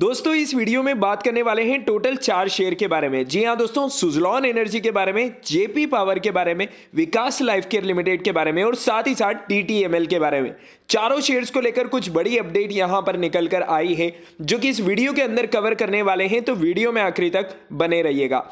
दोस्तों इस वीडियो में बात करने वाले हैं टोटल चार शेयर के बारे में जी हाँ दोस्तों सुजलॉन एनर्जी के बारे में जेपी पावर के बारे में विकास लाइफ केयर लिमिटेड के बारे में और साथ ही साथ टीटीएमएल के बारे में चारों शेयर्स को लेकर कुछ बड़ी अपडेट यहां पर निकल कर आई है जो कि इस वीडियो के अंदर कवर करने वाले हैं तो वीडियो में आखिरी तक बने रहिएगा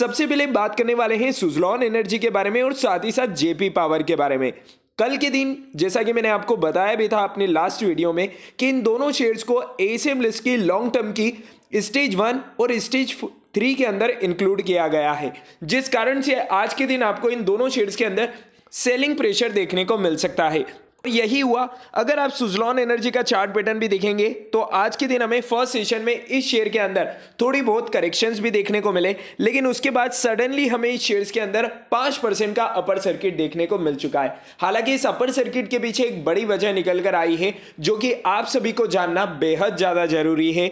सबसे पहले बात करने वाले हैं सुजलॉन एनर्जी के बारे में और साथ ही साथ जेपी पावर के बारे में कल के दिन जैसा कि मैंने आपको बताया भी था अपने लास्ट वीडियो में कि इन दोनों शेयर्स को एसीएम लिस्ट की लॉन्ग टर्म की स्टेज वन और स्टेज थ्री के अंदर इंक्लूड किया गया है जिस कारण से आज के दिन आपको इन दोनों शेयर्स के अंदर सेलिंग प्रेशर देखने को मिल सकता है यही हुआ अगर आप सुजलॉन एनर्जी का चार्ट पैटर्न भी देखेंगे तो आज के दिन हमें फर्स्ट सेशन में इस शेयर के अंदर थोड़ी बहुत करेक्शंस भी देखने को मिले लेकिन उसके बाद सडनली हमें इस शेयर्स के अंदर पांच परसेंट का अपर सर्किट देखने को मिल चुका है हालांकि इस अपर सर्किट के पीछे एक बड़ी वजह निकल कर आई है जो कि आप सभी को जानना बेहद ज़्यादा जरूरी है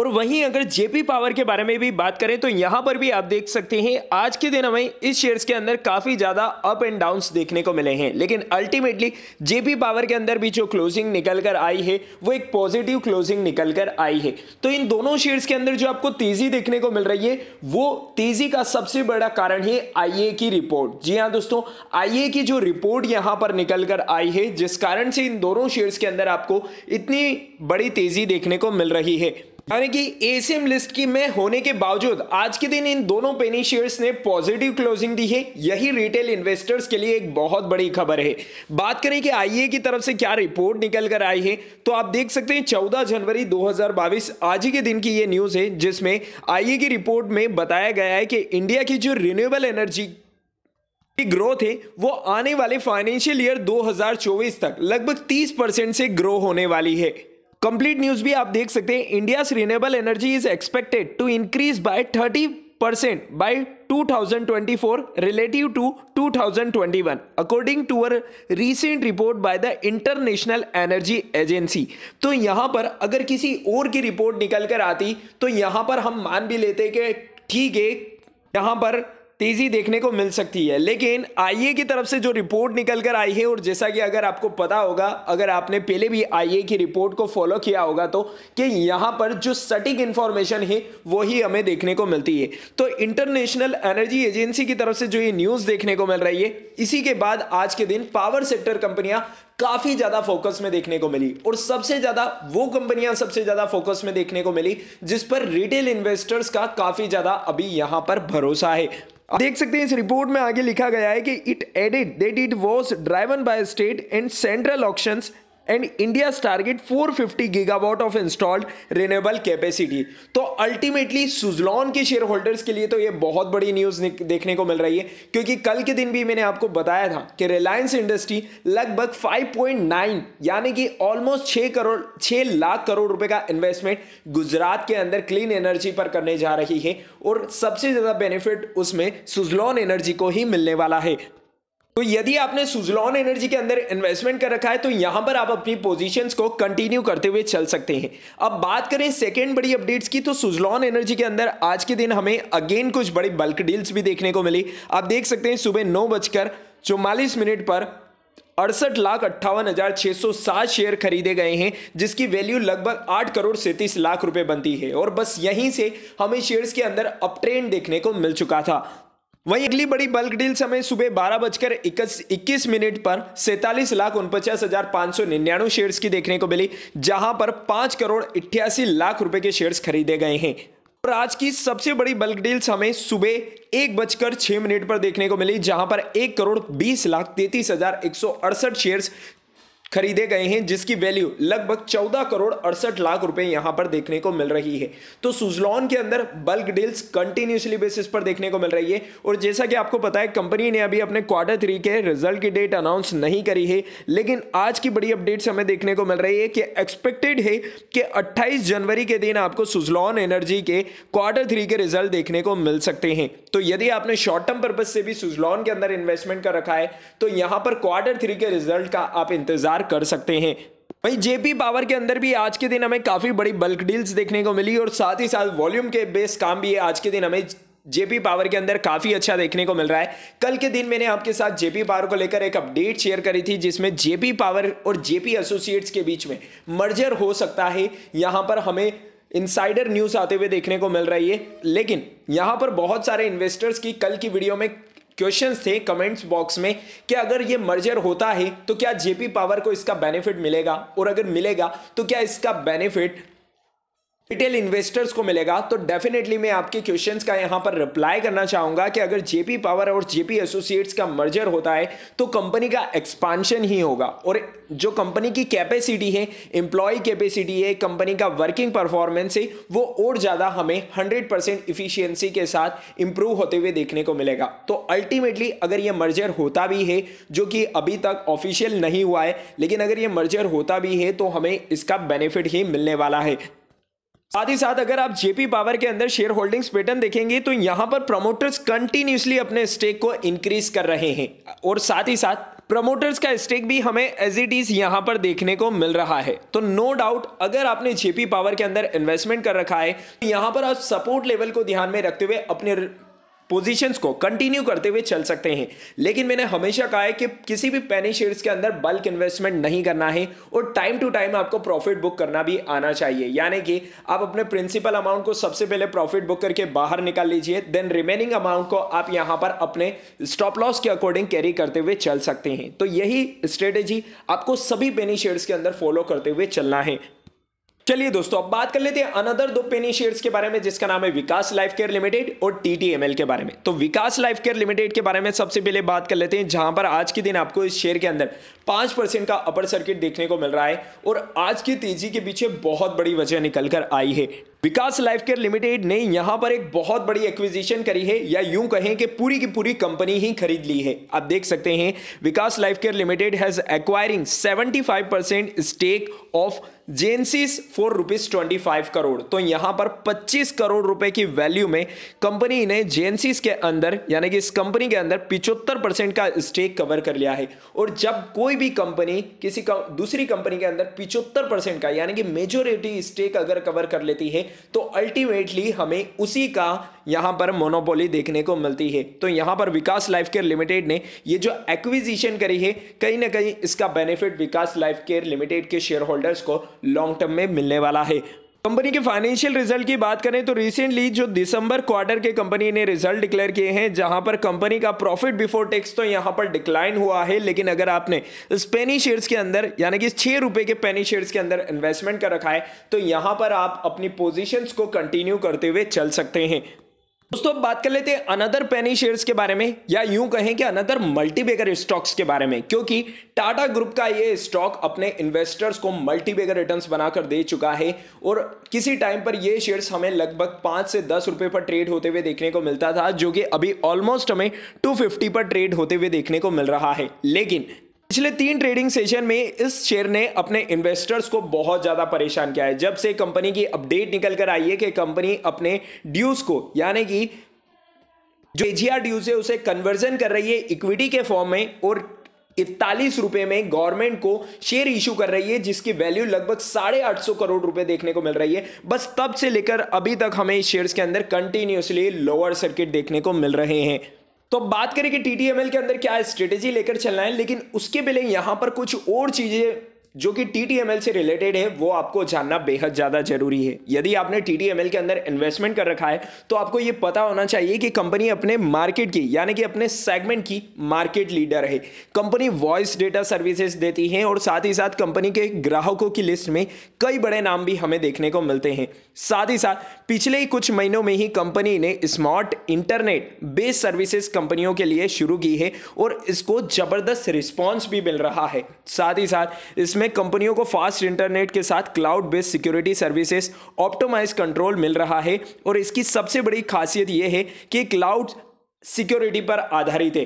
और वहीं अगर जेपी पावर के बारे में भी बात करें तो यहां पर भी आप देख सकते हैं आज के दिन हमें इस शेयर्स के अंदर काफी ज्यादा अप एंड डाउन देखने को मिले हैं लेकिन अल्टीमेटली जेपी पावर के अंदर भी जो क्लोजिंग निकल कर आई है वो एक पॉजिटिव क्लोजिंग निकल कर आई है तो इन दोनों शेयर्स के अंदर जो आपको तेजी देखने को मिल रही है वो तेजी का सबसे बड़ा कारण है आईए की रिपोर्ट जी हाँ दोस्तों आई की जो रिपोर्ट यहां पर निकल कर आई है जिस कारण से इन दोनों शेयर्स के अंदर आपको इतनी बड़ी तेजी देखने को मिल रही है यानी कि एसीएम लिस्ट की में होने के बावजूद आज के दिन इन दोनों पेनी शेयर्स ने पॉजिटिव क्लोजिंग दी है यही रिटेल इन्वेस्टर्स के लिए एक बहुत बड़ी खबर है बात करें कि आईए e की तरफ से क्या रिपोर्ट निकल कर आई है तो आप देख सकते हैं 14 जनवरी 2022 आज ही के दिन की ये न्यूज़ है जिसमें आईए e की रिपोर्ट में बताया गया है कि इंडिया की जो रिन्यूएबल एनर्जी की ग्रोथ है वो आने वाले फाइनेंशियल ईयर 2024 तक लगभग 30 परसेंट से ग्रो होने वाली है कंप्लीट न्यूज भी आप देख सकते हैं India renewable energy is expected to increase by thirty percent by two thousand twenty four relative to two thousand twenty one according to uh recent report by the International Energy Agency तो यहाँ पर अगर किसी और की report निकल कर आती तो यहाँ पर हम मान भी लेते कि ठीक है यहाँ पर तेजी देखने को मिल सकती है लेकिन आईए की तरफ से जो रिपोर्ट निकल कर आई है और जैसा कि अगर आपको पता होगा अगर आपने पहले भी आईए की रिपोर्ट को फॉलो किया होगा तो कि यहाँ पर जो सटीक इंफॉर्मेशन है वो ही हमें देखने को मिलती है तो इंटरनेशनल एनर्जी एजेंसी की तरफ से जो ये न्यूज़ देखने को मिल रही है इसी के बाद आज के दिन पावर सेक्टर कंपनियां काफ़ी ज़्यादा फोकस में देखने को मिली और सबसे ज़्यादा वो कंपनियां सबसे ज़्यादा फोकस में देखने को मिली जिस पर रिटेल इन्वेस्टर्स का काफ़ी ज़्यादा अभी यहां पर भरोसा है देख सकते हैं इस रिपोर्ट में आगे लिखा गया है कि it added that it was driven by state and central option and India's target 450 gigawatt of installed renewable capacity तो अल्टीमेटली सुजलॉन के शेयर होल्डर्स के लिए तो ये बहुत बड़ी न्यूज़ देखने को मिल रही है क्योंकि कल के दिन भी मैंने आपको बताया था कि रिलायंस इंडस्ट्री लगभग 5.9 यानी कि ऑलमोस्ट 6 करोड़ 6 लाख करोड़ रुपए का इन्वेस्टमेंट गुजरात के अंदर क्लीन एनर्जी पर करने जा रही है और सबसे ज़्यादा बेनिफिट उसमें सुजलॉन एनर्जी को ही मिलने वाला है तो यदि आपने सुजलॉन एनर्जी के अंदर इन्वेस्टमेंट कर रखा है तो यहां पर आप अपनी पोजीशंस को कंटिन्यू करते हुए चल सकते हैं अब बात करें सेकेंड बड़ी अपडेट्स की तो सुजलॉन एनर्जी के अंदर आज के दिन हमें अगेन कुछ बड़ी बल्क डील्स भी देखने को मिली आप देख सकते हैं सुबह नौ बजकर चौवालीस मिनट पर अड़सठ लाख अट्ठावन हजार छह सौ सात शेयर खरीदे गए हैं जिसकी वैल्यू लगभग आठ करोड़ सैंतीस लाख रुपए बनती है और बस यहीं से हमें शेयर्स के अंदर अपट्रेंड देखने को मिल चुका था वहीं अगली बड़ी बल्क डील समय सुबह बारह बजकर इक्कीस मिनट पर सैतालीस लाख उनपचास हजार पांच सौ निन्यानवे शेयर की देखने को मिली जहां पर पांच करोड़ इट्ठासी लाख रुपए के शेयर्स खरीदे गए हैं और आज की सबसे बड़ी बल्क डील्स हमें सुबह एक बजकर छह मिनट पर देखने को मिली जहां पर एक करोड़ बीस लाख तैतीस हजार एक सौ अड़सठ शेयर्स खरीदे गए हैं जिसकी वैल्यू लगभग 14 करोड़ अड़सठ लाख रुपए यहां पर देखने को मिल रही है तो सुजलॉन के अंदर बल्क डील्स कंटिन्यूसली बेसिस पर देखने को मिल रही है और जैसा कि आपको पता है कंपनी ने अभी अपने क्वार्टर थ्री के रिजल्ट की डेट अनाउंस नहीं करी है लेकिन आज की बड़ी अपडेट हमें देखने को मिल रही है कि एक्सपेक्टेड है कि अट्ठाईस जनवरी के दिन आपको सुजलॉन एनर्जी के क्वार्टर थ्री के रिजल्ट देखने को मिल सकते हैं तो यदि आपने शॉर्ट टर्म पर्पज से भी सुजलॉन के अंदर इन्वेस्टमेंट कर रखा है तो यहां पर क्वार्टर थ्री के रिजल्ट का आप इंतजार इंतजार कर सकते हैं वहीं जेपी पावर के अंदर भी आज के दिन हमें काफ़ी बड़ी बल्क डील्स देखने को मिली और साथ ही साथ वॉल्यूम के बेस काम भी आज के दिन हमें जेपी पावर के अंदर काफ़ी अच्छा देखने को मिल रहा है कल के दिन मैंने आपके साथ जेपी पावर को लेकर एक अपडेट शेयर करी थी जिसमें जेपी पावर और जेपी एसोसिएट्स के बीच में मर्जर हो सकता है यहाँ पर हमें इनसाइडर न्यूज़ आते हुए देखने को मिल रही है लेकिन यहाँ पर बहुत सारे इन्वेस्टर्स की कल की वीडियो में क्वेश्चन थे कमेंट्स बॉक्स में कि अगर ये मर्जर होता है तो क्या जेपी पावर को इसका बेनिफिट मिलेगा और अगर मिलेगा तो क्या इसका बेनिफिट रिटेल इन्वेस्टर्स को मिलेगा तो डेफिनेटली मैं आपके क्वेश्चंस का यहाँ पर रिप्लाई करना चाहूँगा कि अगर जेपी पावर और जेपी एसोसिएट्स का मर्जर होता है तो कंपनी का एक्सपांशन ही होगा और जो कंपनी की कैपेसिटी है एम्प्लॉय कैपेसिटी है कंपनी का वर्किंग परफॉर्मेंस है वो और ज़्यादा हमें हंड्रेड परसेंट इफिशियंसी के साथ इंप्रूव होते हुए देखने को मिलेगा तो अल्टीमेटली अगर ये मर्जर होता भी है जो कि अभी तक ऑफिशियल नहीं हुआ है लेकिन अगर ये मर्जर होता भी है तो हमें इसका बेनिफिट ही मिलने वाला है साथ ही साथ अगर आप जेपी पावर के अंदर शेयर होल्डिंग्स पैटर्न देखेंगे तो यहां पर प्रमोटर्स कंटिन्यूसली अपने स्टेक को इंक्रीज कर रहे हैं और साथ ही साथ प्रमोटर्स का स्टेक भी हमें एज इट इज यहां पर देखने को मिल रहा है तो नो डाउट अगर आपने जेपी पावर के अंदर इन्वेस्टमेंट कर रखा है तो यहां पर आप सपोर्ट लेवल को ध्यान में रखते हुए अपने पोजीशंस को कंटिन्यू करते हुए चल सकते हैं लेकिन मैंने हमेशा कहा है कि किसी भी पैनी शेयर्स के अंदर बल्क इन्वेस्टमेंट नहीं करना है और टाइम टू टाइम आपको प्रॉफिट बुक करना भी आना चाहिए यानी कि आप अपने प्रिंसिपल अमाउंट को सबसे पहले प्रॉफिट बुक करके बाहर निकाल लीजिए देन रिमेनिंग अमाउंट को आप यहाँ पर अपने स्टॉप लॉस के अकॉर्डिंग कैरी करते हुए चल सकते हैं तो यही स्ट्रेटेजी आपको सभी पेनी शेयर्स के अंदर फॉलो करते हुए चलना है चलिए दोस्तों अब बात कर लेते हैं अनदर दो पेनी शेयर्स के बारे में जिसका नाम है विकास लाइफ केयर लिमिटेड और टीटीएमएल के बारे में तो विकास लाइफ केयर लिमिटेड के बारे में सबसे पहले बात कर लेते हैं जहां पर आज के दिन आपको इस शेयर के अंदर पांच परसेंट का अपर सर्किट देखने को मिल रहा है और आज की तेजी के पीछे बहुत बड़ी वजह निकल कर आई है विकास लाइफ केयर लिमिटेड ने यहां पर एक बहुत बड़ी एक्विजिशन करी है या यूं कहें कि पूरी की पूरी कंपनी ही खरीद ली है आप देख सकते हैं Vikas Life Care Limited has acquiring 75 percent stake of Genesis for rupees twenty five crore तो यहां पर पच्चीस करोड़ रुपए की वैल्यू में कंपनी ने जेनसिस के अंदर यानी कि इस कंपनी के अंदर पिचहत्तर परसेंट का स्टेक कवर कर लिया है और जब कोई भी कंपनी किसी दूसरी कंपनी के अंदर पिचहत्तर परसेंट का यानी कि मेजोरिटी स्टेक अगर कवर कर लेती है तो अल्टीमेटली हमें उसी का यहाँ पर मोनोपोली देखने को मिलती है तो यहाँ पर विकास लाइफ केयर लिमिटेड ने ये जो एक्विजिशन करी है कहीं ना कहीं इसका benefit Vikas Life Care Limited के शेयर होल्डर्स को लॉन्ग टर्म में मिलने वाला है कंपनी के फाइनेंशियल रिजल्ट की बात करें तो रिसेंटली जो दिसंबर क्वार्टर के कंपनी ने रिजल्ट डिक्लेयर किए हैं जहां पर कंपनी का प्रॉफिट बिफोर टैक्स तो यहां पर डिक्लाइन हुआ है लेकिन अगर आपने स्पेनी शेयर्स के अंदर यानी कि छह रुपए के पेनी शेयर्स के अंदर इन्वेस्टमेंट कर रखा है तो यहां पर आप अपनी पोजिशन को कंटिन्यू करते हुए चल सकते हैं दोस्तों अब बात कर लेते हैं अनदर पेनी शेयर्स के बारे में या यूं कहें कि अनदर मल्टीबेगर स्टॉक्स के बारे में क्योंकि टाटा ग्रुप का ये स्टॉक अपने इन्वेस्टर्स को मल्टीबेगर रिटर्न्स बनाकर दे चुका है और किसी टाइम पर ये शेयर्स हमें लगभग पाँच से दस रुपए पर ट्रेड होते हुए देखने को मिलता था जो कि अभी ऑलमोस्ट हमें टू पर ट्रेड होते हुए देखने को मिल रहा है लेकिन पिछले तीन ट्रेडिंग सेशन में इस शेयर ने अपने इन्वेस्टर्स को बहुत ज़्यादा परेशान किया है जब से कंपनी की अपडेट निकल कर आई है कि कंपनी अपने ड्यूज को यानी कि जो एजीआर ड्यूज है उसे कन्वर्जन कर रही है इक्विटी के फॉर्म में और इकतालीस रुपए में गवर्नमेंट को शेयर इशू कर रही है जिसकी वैल्यू लगभग साढ़े आठ सौ करोड़ रुपए देखने को मिल रही है बस तब से लेकर अभी तक हमें शेयर्स के अंदर कंटिन्यूसली लोअर सर्किट देखने को मिल रहे हैं तो अब बात करें कि टी के अंदर क्या स्ट्रेटेजी लेकर चलना है लेकिन उसके पहले यहाँ पर कुछ और चीज़ें जो कि टी से रिलेटेड है वो आपको जानना बेहद ज़्यादा जरूरी है यदि आपने टी के अंदर इन्वेस्टमेंट कर रखा है तो आपको ये पता होना चाहिए कि कंपनी अपने मार्केट की यानी कि अपने सेगमेंट की मार्केट लीडर है कंपनी वॉइस डेटा सर्विसेज देती है और साथ ही साथ कंपनी के ग्राहकों की लिस्ट में कई बड़े नाम भी हमें देखने को मिलते हैं साथ ही साथ पिछले ही कुछ महीनों में ही कंपनी ने स्मार्ट इंटरनेट बेस्ड सर्विसेज कंपनियों के लिए शुरू की है और इसको जबरदस्त रिस्पॉन्स भी मिल रहा है साथ ही साथ इसमें कंपनियों को फास्ट इंटरनेट के साथ cloud based security services optimise control मिल रहा है और इसकी सबसे बड़ी खासियत यह है कि क्लाउड सिक्योरिटी पर आधारित है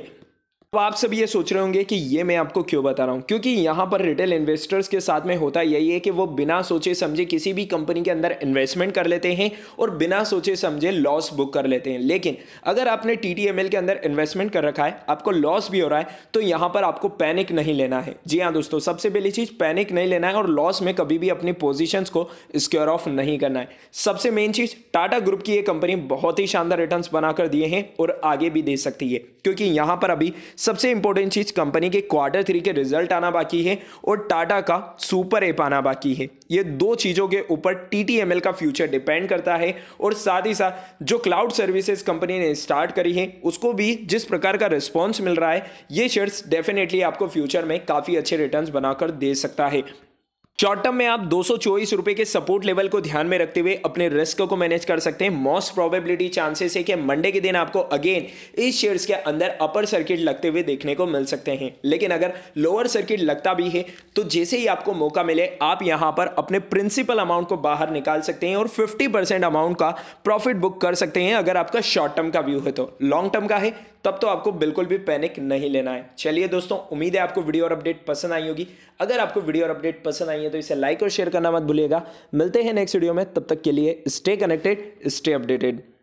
तो आप सब ये सोच रहे होंगे कि ये मैं आपको क्यों बता रहा हूँ क्योंकि यहाँ पर रिटेल इन्वेस्टर्स के साथ में होता यही है कि वो बिना सोचे समझे किसी भी कंपनी के अंदर इन्वेस्टमेंट कर लेते हैं और बिना सोचे समझे लॉस बुक कर लेते हैं लेकिन अगर आपने टी के अंदर इन्वेस्टमेंट कर रखा है आपको लॉस भी हो रहा है तो यहाँ पर आपको पैनिक नहीं लेना है जी हाँ दोस्तों सबसे पहली चीज़ पैनिक नहीं लेना है और लॉस में कभी भी अपनी पोजिशन को स्क्योर ऑफ नहीं करना है सबसे मेन चीज़ टाटा ग्रुप की ये कंपनी बहुत ही शानदार रिटर्न बनाकर दिए हैं और आगे भी दे सकती है क्योंकि यहाँ पर अभी सबसे इंपॉर्टेंट चीज़ कंपनी के क्वार्टर थ्री के रिजल्ट आना बाकी है और टाटा का सुपर एप आना बाकी है ये दो चीज़ों के ऊपर टी का फ्यूचर डिपेंड करता है और साथ ही साथ जो क्लाउड सर्विसेज कंपनी ने स्टार्ट करी है उसको भी जिस प्रकार का रिस्पॉन्स मिल रहा है ये शेयर्स डेफिनेटली आपको फ्यूचर में काफ़ी अच्छे रिटर्न बनाकर दे सकता है शॉर्ट टर्म में आप दो रुपए के सपोर्ट लेवल को ध्यान में रखते हुए अपने रिस्क को मैनेज कर सकते हैं मोस्ट प्रोबेबिलिटी चांसेस है कि मंडे के दिन आपको अगेन इस शेयर्स के अंदर अपर सर्किट लगते हुए देखने को मिल सकते हैं लेकिन अगर लोअर सर्किट लगता भी है तो जैसे ही आपको मौका मिले आप यहां पर अपने प्रिंसिपल अमाउंट को बाहर निकाल सकते हैं और फिफ्टी अमाउंट का प्रॉफिट बुक कर सकते हैं अगर आपका शॉर्ट टर्म का व्यू है तो लॉन्ग टर्म का है तब तो आपको बिल्कुल भी पैनिक नहीं लेना है चलिए दोस्तों उम्मीद है आपको वीडियो और अपडेट पसंद आई होगी अगर आपको वीडियो और अपडेट पसंद आई है तो इसे लाइक और शेयर करना मत भूलिएगा मिलते हैं नेक्स्ट वीडियो में तब तक के लिए स्टे कनेक्टेड स्टे अपडेटेड